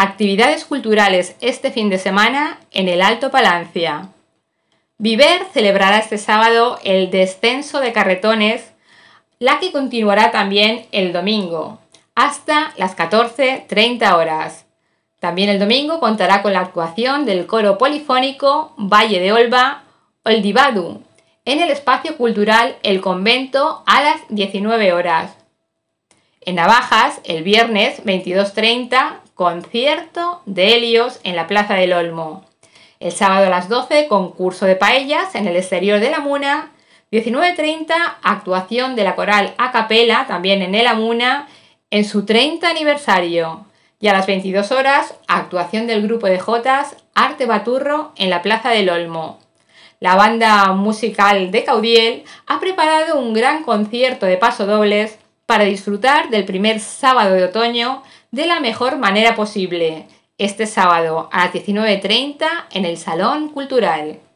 Actividades culturales este fin de semana en el Alto Palancia. Viver celebrará este sábado el descenso de carretones, la que continuará también el domingo, hasta las 14.30 horas. También el domingo contará con la actuación del coro polifónico Valle de Olva, Oldivadu, en el espacio cultural El Convento a las 19 horas. En Navajas, el viernes 22.30 concierto de Helios en la Plaza del Olmo. El sábado a las 12, concurso de paellas en el exterior de la Muna. 19.30, actuación de la coral a capela, también en el Muna en su 30 aniversario. Y a las 22 horas, actuación del grupo de Jotas Arte Baturro en la Plaza del Olmo. La banda musical de Caudiel ha preparado un gran concierto de pasodobles para disfrutar del primer sábado de otoño de la mejor manera posible, este sábado a las 19.30 en el Salón Cultural.